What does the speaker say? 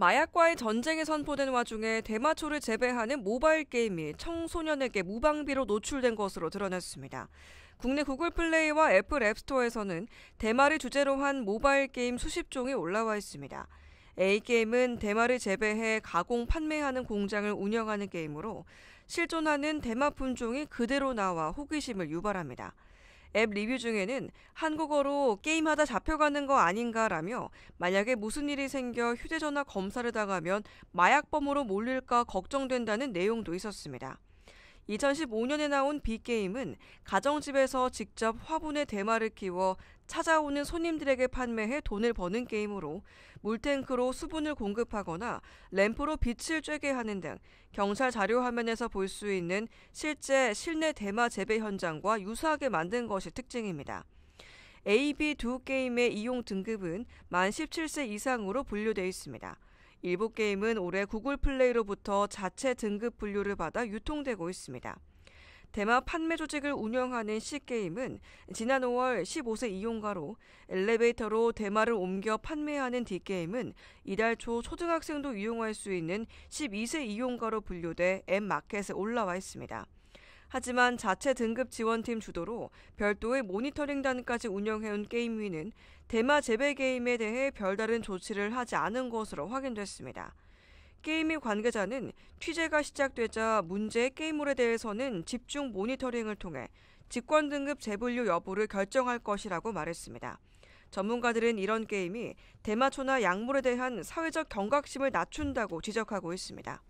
마약과의 전쟁에 선포된 와중에 대마초를 재배하는 모바일 게임이 청소년에게 무방비로 노출된 것으로 드러났습니다. 국내 구글 플레이와 애플 앱스토어에서는 대마를 주제로 한 모바일 게임 수십 종이 올라와 있습니다. A게임은 대마를 재배해 가공 판매하는 공장을 운영하는 게임으로 실존하는 대마 품종이 그대로 나와 호기심을 유발합니다. 앱 리뷰 중에는 한국어로 게임하다 잡혀가는 거 아닌가라며 만약에 무슨 일이 생겨 휴대전화 검사를 당하면 마약범으로 몰릴까 걱정된다는 내용도 있었습니다. 2015년에 나온 B게임은 가정집에서 직접 화분에 대마를 키워 찾아오는 손님들에게 판매해 돈을 버는 게임으로 물탱크로 수분을 공급하거나 램프로 빛을 쬐게 하는 등 경찰 자료 화면에서 볼 수 있는 실제 실내 대마 재배 현장과 유사하게 만든 것이 특징입니다. AB 두 게임의 이용 등급은 만 17세 이상으로 분류돼 있습니다. 일부 게임은 올해 구글 플레이로부터 자체 등급 분류를 받아 유통되고 있습니다. 대마 판매 조직을 운영하는 C게임은 지난 5월 15세 이용가로 엘리베이터로 대마를 옮겨 판매하는 D게임은 이달 초 초등학생도 이용할 수 있는 12세 이용가로 분류돼 앱마켓에 올라와 있습니다. 하지만 자체 등급 지원팀 주도로 별도의 모니터링단까지 운영해온 게임위는 대마 재배 게임에 대해 별다른 조치를 하지 않은 것으로 확인됐습니다. 게임위 관계자는 취재가 시작되자 문제 게임물에 대해서는 집중 모니터링을 통해 직권 등급 재분류 여부를 결정할 것이라고 말했습니다. 전문가들은 이런 게임이 대마초나 약물에 대한 사회적 경각심을 낮춘다고 지적하고 있습니다.